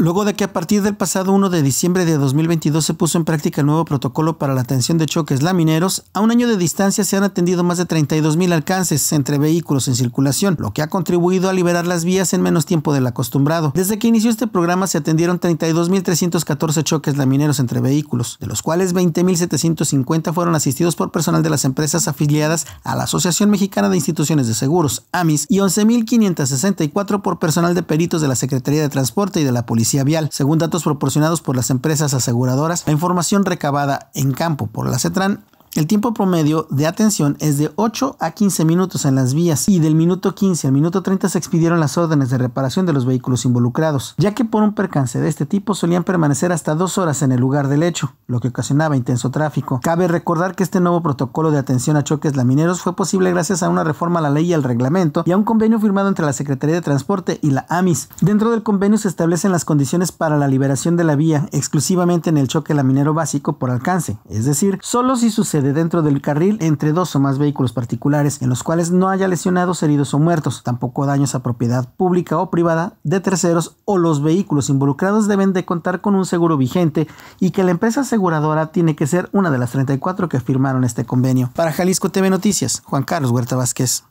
Luego de que a partir del pasado 1 de diciembre de 2022 se puso en práctica el nuevo protocolo para la atención de choques lamineros, a un año de distancia se han atendido más de 32.000 alcances entre vehículos en circulación, lo que ha contribuido a liberar las vías en menos tiempo del acostumbrado. Desde que inició este programa se atendieron 32.314 choques lamineros entre vehículos, de los cuales 20.750 fueron asistidos por personal de las empresas afiliadas a la Asociación Mexicana de Instituciones de Seguros, AMIS, y 11.564 por personal de peritos de la Secretaría de Transporte y de la Policía vial. Según datos proporcionados por las empresas aseguradoras, la información recabada en campo por la CETRAN el tiempo promedio de atención es de 8 a 15 minutos en las vías y del minuto 15 al minuto 30 se expidieron las órdenes de reparación de los vehículos involucrados, ya que por un percance de este tipo solían permanecer hasta dos horas en el lugar del hecho, lo que ocasionaba intenso tráfico. Cabe recordar que este nuevo protocolo de atención a choques lamineros fue posible gracias a una reforma a la ley y al reglamento y a un convenio firmado entre la Secretaría de Transporte y la AMIS. Dentro del convenio se establecen las condiciones para la liberación de la vía exclusivamente en el choque laminero básico por alcance, es decir, solo si sucede dentro del carril entre dos o más vehículos particulares, en los cuales no haya lesionados, heridos o muertos, tampoco daños a propiedad pública o privada de terceros o los vehículos involucrados deben de contar con un seguro vigente y que la empresa aseguradora tiene que ser una de las 34 que firmaron este convenio. Para Jalisco TV Noticias, Juan Carlos Huerta Vázquez.